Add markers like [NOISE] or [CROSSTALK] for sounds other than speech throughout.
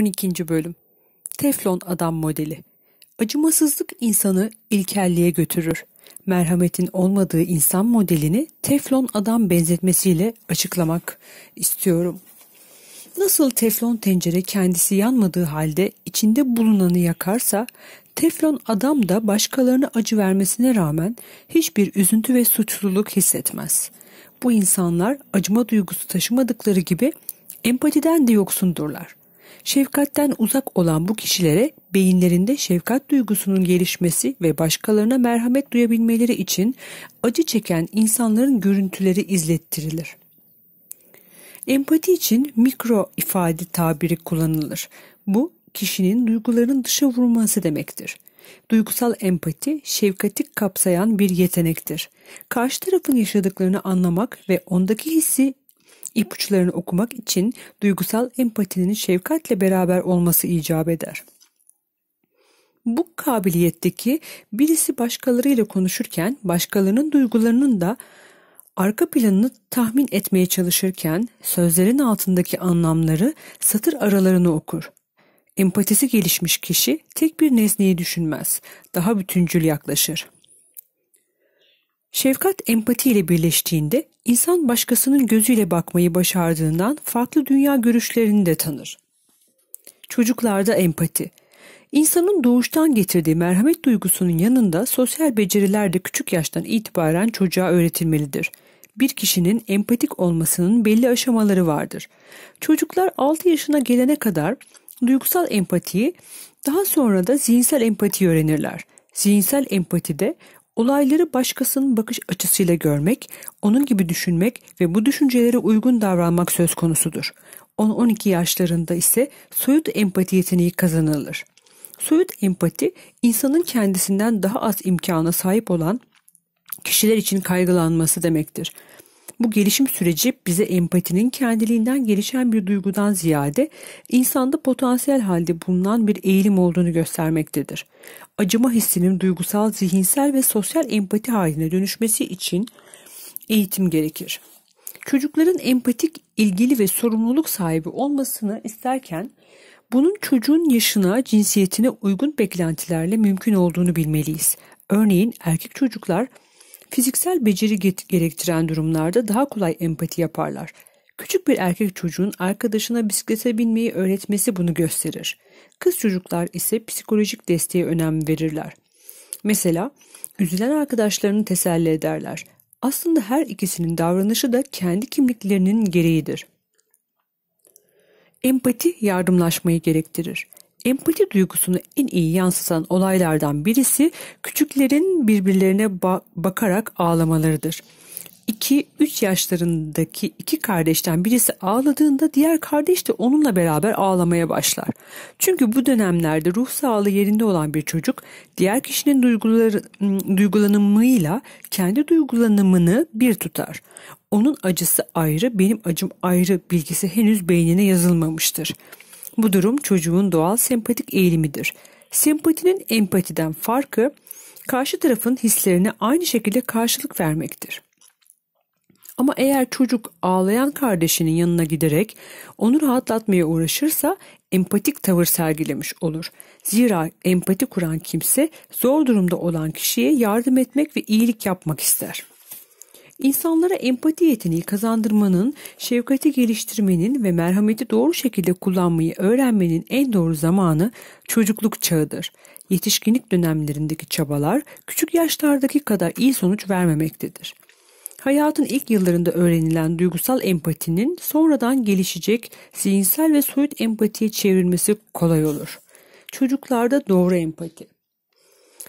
12. Bölüm Teflon Adam Modeli Acımasızlık insanı ilkelliğe götürür. Merhametin olmadığı insan modelini teflon adam benzetmesiyle açıklamak istiyorum. Nasıl teflon tencere kendisi yanmadığı halde içinde bulunanı yakarsa, teflon adam da başkalarına acı vermesine rağmen hiçbir üzüntü ve suçluluk hissetmez. Bu insanlar acıma duygusu taşımadıkları gibi empatiden de yoksundurlar. Şefkatten uzak olan bu kişilere beyinlerinde şefkat duygusunun gelişmesi ve başkalarına merhamet duyabilmeleri için acı çeken insanların görüntüleri izlettirilir. Empati için mikro ifade tabiri kullanılır. Bu kişinin duygularının dışa vurması demektir. Duygusal empati, şefkati kapsayan bir yetenektir. Karşı tarafın yaşadıklarını anlamak ve ondaki hissi ipuçlarını okumak için duygusal empatinin şefkatle beraber olması icap eder. Bu kabiliyetteki birisi başkalarıyla konuşurken başkalarının duygularının da arka planını tahmin etmeye çalışırken sözlerin altındaki anlamları satır aralarını okur. Empatisi gelişmiş kişi tek bir nesneyi düşünmez, daha bütüncül yaklaşır. Şefkat empati ile birleştiğinde insan başkasının gözüyle bakmayı başardığından farklı dünya görüşlerini de tanır. Çocuklarda empati. İnsanın doğuştan getirdiği merhamet duygusunun yanında sosyal beceriler de küçük yaştan itibaren çocuğa öğretilmelidir. Bir kişinin empatik olmasının belli aşamaları vardır. Çocuklar 6 yaşına gelene kadar duygusal empatiyi, daha sonra da zihinsel empati öğrenirler. Zihinsel empatide Olayları başkasının bakış açısıyla görmek, onun gibi düşünmek ve bu düşüncelere uygun davranmak söz konusudur. 10-12 yaşlarında ise soyut empati yeteneği kazanılır. Soyut empati, insanın kendisinden daha az imkana sahip olan kişiler için kaygılanması demektir. Bu gelişim süreci bize empatinin kendiliğinden gelişen bir duygudan ziyade insanda potansiyel halde bulunan bir eğilim olduğunu göstermektedir. Acıma hissinin duygusal, zihinsel ve sosyal empati haline dönüşmesi için eğitim gerekir. Çocukların empatik, ilgili ve sorumluluk sahibi olmasını isterken bunun çocuğun yaşına, cinsiyetine uygun beklentilerle mümkün olduğunu bilmeliyiz. Örneğin erkek çocuklar Fiziksel beceri gerektiren durumlarda daha kolay empati yaparlar. Küçük bir erkek çocuğun arkadaşına bisiklete binmeyi öğretmesi bunu gösterir. Kız çocuklar ise psikolojik desteğe önem verirler. Mesela üzülen arkadaşlarını teselli ederler. Aslında her ikisinin davranışı da kendi kimliklerinin gereğidir. Empati yardımlaşmayı gerektirir. Empati duygusunu en iyi yansıtan olaylardan birisi küçüklerin birbirlerine ba bakarak ağlamalarıdır. 2-3 yaşlarındaki iki kardeşten birisi ağladığında diğer kardeş de onunla beraber ağlamaya başlar. Çünkü bu dönemlerde ruh sağlığı yerinde olan bir çocuk diğer kişinin duyguları, duygulanımıyla kendi duygulanımını bir tutar. Onun acısı ayrı, benim acım ayrı bilgisi henüz beynine yazılmamıştır.'' Bu durum çocuğun doğal sempatik eğilimidir. Sempatinin empatiden farkı karşı tarafın hislerine aynı şekilde karşılık vermektir. Ama eğer çocuk ağlayan kardeşinin yanına giderek onu rahatlatmaya uğraşırsa empatik tavır sergilemiş olur. Zira empati kuran kimse zor durumda olan kişiye yardım etmek ve iyilik yapmak ister.'' İnsanlara empati yeteneği kazandırmanın, şefkati geliştirmenin ve merhameti doğru şekilde kullanmayı öğrenmenin en doğru zamanı çocukluk çağıdır. Yetişkinlik dönemlerindeki çabalar küçük yaşlardaki kadar iyi sonuç vermemektedir. Hayatın ilk yıllarında öğrenilen duygusal empatinin sonradan gelişecek zihinsel ve soyut empatiye çevrilmesi kolay olur. Çocuklarda doğru empati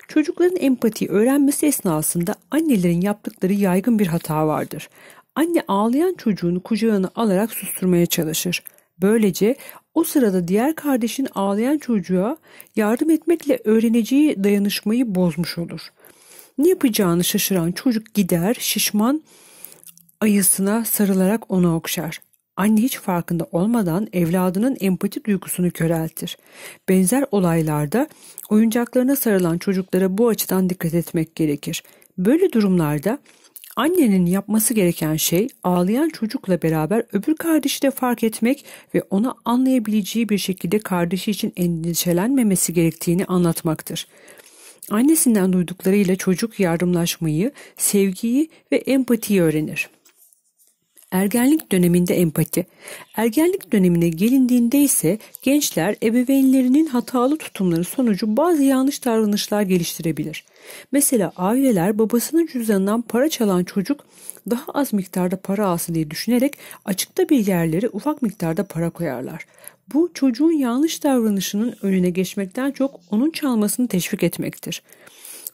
Çocukların empati öğrenmesi esnasında annelerin yaptıkları yaygın bir hata vardır. Anne ağlayan çocuğunu kucağına alarak susturmaya çalışır. Böylece o sırada diğer kardeşin ağlayan çocuğa yardım etmekle öğreneceği dayanışmayı bozmuş olur. Ne yapacağını şaşıran çocuk gider şişman ayısına sarılarak onu okşar. Anne hiç farkında olmadan evladının empati duygusunu köreltir. Benzer olaylarda oyuncaklarına sarılan çocuklara bu açıdan dikkat etmek gerekir. Böyle durumlarda annenin yapması gereken şey ağlayan çocukla beraber öbür kardeşi de fark etmek ve ona anlayabileceği bir şekilde kardeşi için endişelenmemesi gerektiğini anlatmaktır. Annesinden duyduklarıyla çocuk yardımlaşmayı, sevgiyi ve empatiyi öğrenir. Ergenlik döneminde empati. Ergenlik dönemine gelindiğinde ise gençler ebeveynlerinin hatalı tutumları sonucu bazı yanlış davranışlar geliştirebilir. Mesela aileler babasının cüzdanından para çalan çocuk daha az miktarda para alsın diye düşünerek açıkta bir yerlere ufak miktarda para koyarlar. Bu çocuğun yanlış davranışının önüne geçmekten çok onun çalmasını teşvik etmektir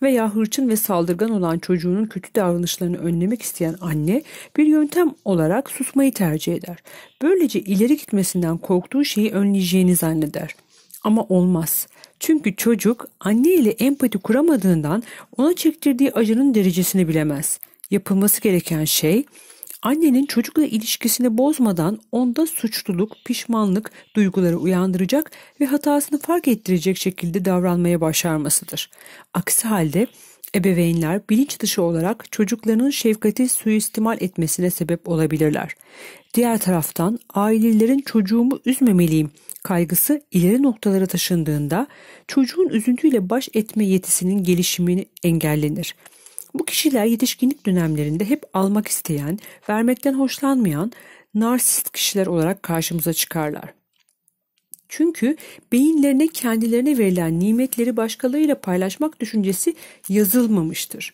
veya hırçın ve saldırgan olan çocuğunun kötü davranışlarını önlemek isteyen anne bir yöntem olarak susmayı tercih eder. Böylece ileri gitmesinden korktuğu şeyi önleyeceğini zanneder. Ama olmaz. Çünkü çocuk anne ile empati kuramadığından ona çektirdiği acının derecesini bilemez. Yapılması gereken şey Annenin çocukla ilişkisini bozmadan onda suçluluk, pişmanlık duyguları uyandıracak ve hatasını fark ettirecek şekilde davranmaya başarmasıdır. Aksi halde ebeveynler bilinç dışı olarak çocuklarının şefkati suistimal etmesine sebep olabilirler. Diğer taraftan ailelerin çocuğumu üzmemeliyim kaygısı ileri noktalara taşındığında çocuğun üzüntüyle baş etme yetisinin gelişimini engellenir. Bu kişiler yetişkinlik dönemlerinde hep almak isteyen, vermekten hoşlanmayan narsist kişiler olarak karşımıza çıkarlar. Çünkü beyinlerine kendilerine verilen nimetleri başkalarıyla paylaşmak düşüncesi yazılmamıştır.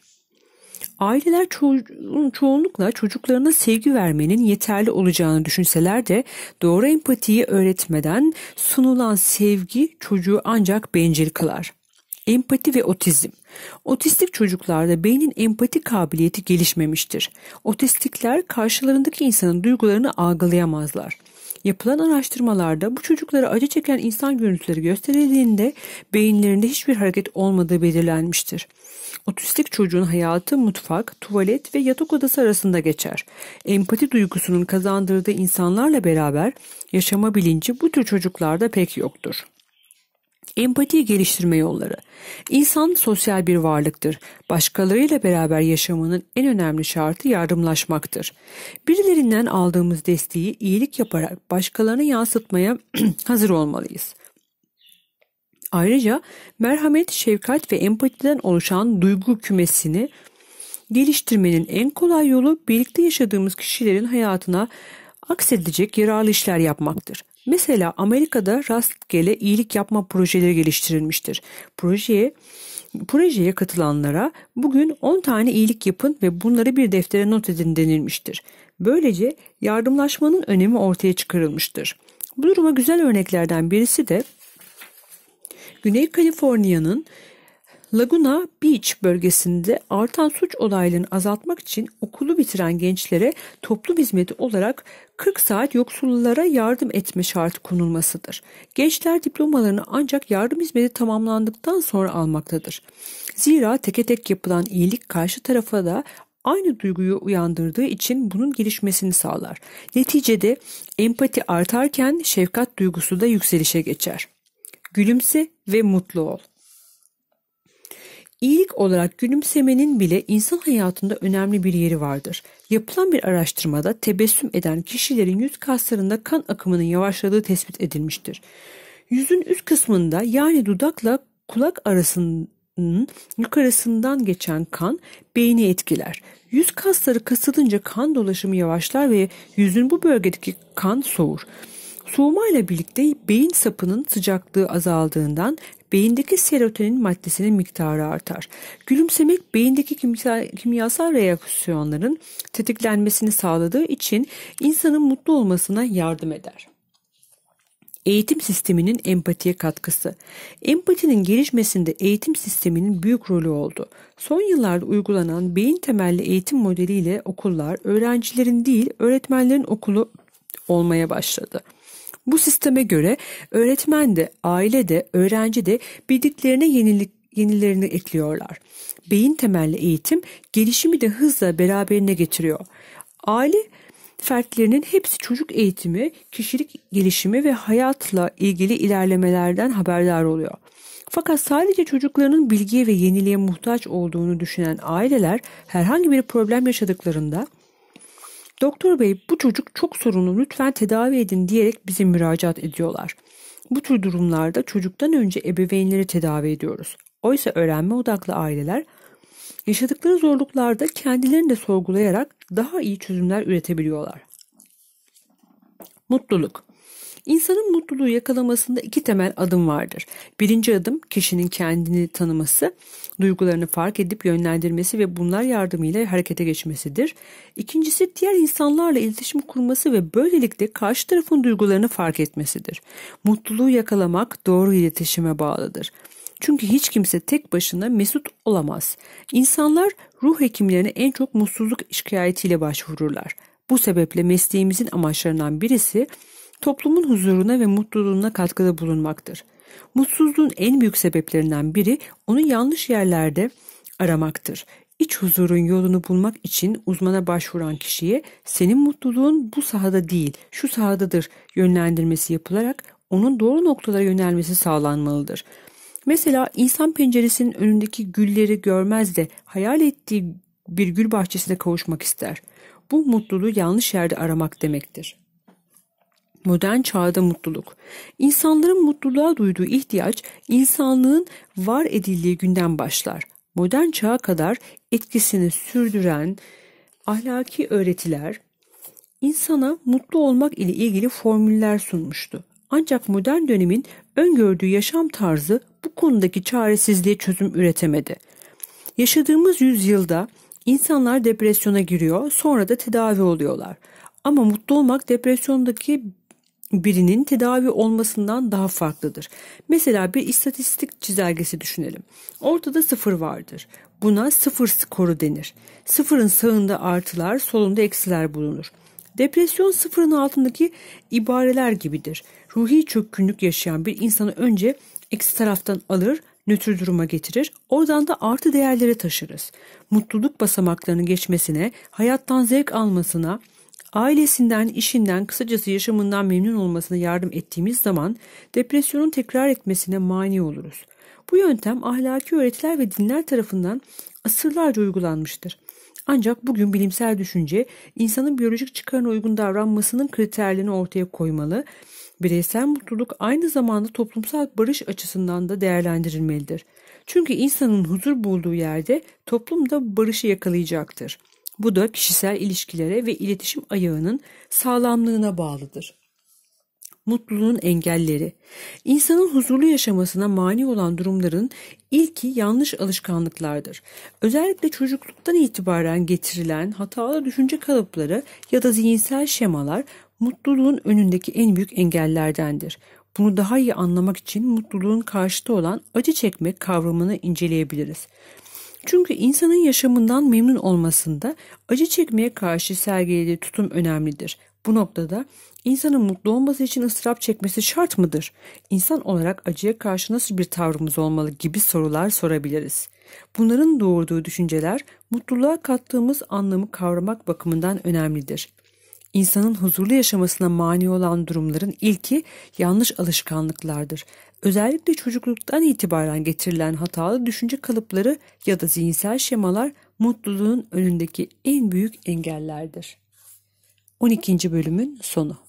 Aileler ço- çoğunlukla çocuklarına sevgi vermenin yeterli olacağını düşünseler de doğru empatiyi öğretmeden sunulan sevgi çocuğu ancak bencil kılar. Empati ve otizm Otistik çocuklarda beynin empati kabiliyeti gelişmemiştir. Otistikler karşılarındaki insanın duygularını algılayamazlar. Yapılan araştırmalarda bu çocuklara acı çeken insan görüntüleri gösterildiğinde beyinlerinde hiçbir hareket olmadığı belirlenmiştir. Otistik çocuğun hayatı mutfak, tuvalet ve yatak odası arasında geçer. Empati duygusunun kazandırdığı insanlarla beraber yaşama bilinci bu tür çocuklarda pek yoktur. Empati geliştirme yolları. İnsan sosyal bir varlıktır. Başkalarıyla beraber yaşamanın en önemli şartı yardımlaşmaktır. Birilerinden aldığımız desteği iyilik yaparak başkalarına yansıtmaya [CLEARS THROAT] hazır olmalıyız. Ayrıca merhamet, şefkat ve empatiden oluşan duygu kümesini geliştirmenin en kolay yolu birlikte yaşadığımız kişilerin hayatına aksedecek yararlı işler yapmaktır. Mesela Amerika'da rastgele iyilik yapma projeleri geliştirilmiştir. Projeye Projeye katılanlara bugün 10 tane iyilik yapın ve bunları bir deftere not edin denilmiştir. Böylece yardımlaşmanın önemi ortaya çıkarılmıştır. Bu duruma güzel örneklerden birisi de Güney Kaliforniya'nın Laguna Beach bölgesinde artan suç olaylarını azaltmak için okulu bitiren gençlere toplum hizmeti olarak 40 saat yoksullara yardım etme şartı konulmasıdır. Gençler diplomalarını ancak yardım hizmeti tamamlandıktan sonra almaktadır. Zira teke tek yapılan iyilik karşı tarafa da aynı duyguyu uyandırdığı için bunun gelişmesini sağlar. Neticede empati artarken şefkat duygusu da yükselişe geçer. Gülümse ve mutlu ol. İyilik olarak gülümsemenin bile insan hayatında önemli bir yeri vardır. Yapılan bir araştırmada tebessüm eden kişilerin yüz kaslarında kan akımının yavaşladığı tespit edilmiştir. Yüzün üst kısmında yani dudakla kulak arasının yukarısından geçen kan beyni etkiler. Yüz kasları kasılınca kan dolaşımı yavaşlar ve yüzün bu bölgedeki kan soğur. Soğumayla birlikte beyin sapının sıcaklığı azaldığından beyindeki serotonin maddesinin miktarı artar. Gülümsemek beyindeki kimyasal reaksiyonların tetiklenmesini sağladığı için insanın mutlu olmasına yardım eder. Eğitim sisteminin empatiye katkısı. Empatinin gelişmesinde eğitim sisteminin büyük rolü oldu. Son yıllarda uygulanan beyin temelli eğitim modeliyle okullar öğrencilerin değil öğretmenlerin okulu olmaya başladı. Bu sisteme göre öğretmen de, aile de, öğrenci de bildiklerine yenilik, yenilerini ekliyorlar. Beyin temelli eğitim gelişimi de hızla beraberine getiriyor. Aile fertlerinin hepsi çocuk eğitimi, kişilik gelişimi ve hayatla ilgili ilerlemelerden haberdar oluyor. Fakat sadece çocuklarının bilgiye ve yeniliğe muhtaç olduğunu düşünen aileler herhangi bir problem yaşadıklarında Doktor bey bu çocuk çok sorunlu lütfen tedavi edin diyerek bize müracaat ediyorlar. Bu tür durumlarda çocuktan önce ebeveynleri tedavi ediyoruz. Oysa öğrenme odaklı aileler yaşadıkları zorluklarda kendilerini de sorgulayarak daha iyi çözümler üretebiliyorlar. Mutluluk İnsanın mutluluğu yakalamasında iki temel adım vardır. Birinci adım kişinin kendini tanıması, duygularını fark edip yönlendirmesi ve bunlar yardımıyla harekete geçmesidir. İkincisi diğer insanlarla iletişim kurması ve böylelikle karşı tarafın duygularını fark etmesidir. Mutluluğu yakalamak doğru iletişime bağlıdır. Çünkü hiç kimse tek başına mesut olamaz. İnsanlar ruh hekimlerine en çok mutsuzluk şikayetiyle başvururlar. Bu sebeple mesleğimizin amaçlarından birisi toplumun huzuruna ve mutluluğuna katkıda bulunmaktır. Mutsuzluğun en büyük sebeplerinden biri onu yanlış yerlerde aramaktır. İç huzurun yolunu bulmak için uzmana başvuran kişiye senin mutluluğun bu sahada değil, şu sahadadır yönlendirmesi yapılarak onun doğru noktalara yönelmesi sağlanmalıdır. Mesela insan penceresinin önündeki gülleri görmez de hayal ettiği bir gül bahçesine kavuşmak ister. Bu mutluluğu yanlış yerde aramak demektir. Modern çağda mutluluk. İnsanların mutluluğa duyduğu ihtiyaç insanlığın var edildiği günden başlar. Modern çağa kadar etkisini sürdüren ahlaki öğretiler insana mutlu olmak ile ilgili formüller sunmuştu. Ancak modern dönemin öngördüğü yaşam tarzı bu konudaki çaresizliğe çözüm üretemedi. Yaşadığımız yüzyılda insanlar depresyona giriyor, sonra da tedavi oluyorlar. Ama mutlu olmak depresyondaki birinin tedavi olmasından daha farklıdır. Mesela bir istatistik çizelgesi düşünelim. Ortada sıfır vardır. Buna sıfır skoru denir. Sıfırın sağında artılar, solunda eksiler bulunur. Depresyon sıfırın altındaki ibareler gibidir. Ruhi çökkünlük yaşayan bir insanı önce eksi taraftan alır, nötr duruma getirir, oradan da artı değerlere taşırız. Mutluluk basamaklarını geçmesine, hayattan zevk almasına, Ailesinden, işinden, kısacası yaşamından memnun olmasına yardım ettiğimiz zaman depresyonun tekrar etmesine mani oluruz. Bu yöntem ahlaki öğretiler ve dinler tarafından asırlarca uygulanmıştır. Ancak bugün bilimsel düşünce insanın biyolojik çıkarına uygun davranmasının kriterlerini ortaya koymalı. Bireysel mutluluk aynı zamanda toplumsal barış açısından da değerlendirilmelidir. Çünkü insanın huzur bulduğu yerde toplum da barışı yakalayacaktır. Bu da kişisel ilişkilere ve iletişim ayağının sağlamlığına bağlıdır. Mutluluğun engelleri. İnsanın huzurlu yaşamasına mani olan durumların ilki yanlış alışkanlıklardır. Özellikle çocukluktan itibaren getirilen hatalı düşünce kalıpları ya da zihinsel şemalar mutluluğun önündeki en büyük engellerdendir. Bunu daha iyi anlamak için mutluluğun karşıtı olan acı çekmek kavramını inceleyebiliriz. Çünkü insanın yaşamından memnun olmasında acı çekmeye karşı sergilediği tutum önemlidir. Bu noktada insanın mutlu olması için ıstırap çekmesi şart mıdır? İnsan olarak acıya karşı nasıl bir tavrımız olmalı gibi sorular sorabiliriz. Bunların doğurduğu düşünceler mutluluğa kattığımız anlamı kavramak bakımından önemlidir. İnsanın huzurlu yaşamasına mani olan durumların ilki yanlış alışkanlıklardır. Özellikle çocukluktan itibaren getirilen hatalı düşünce kalıpları ya da zihinsel şemalar mutluluğun önündeki en büyük engellerdir. 12. bölümün sonu.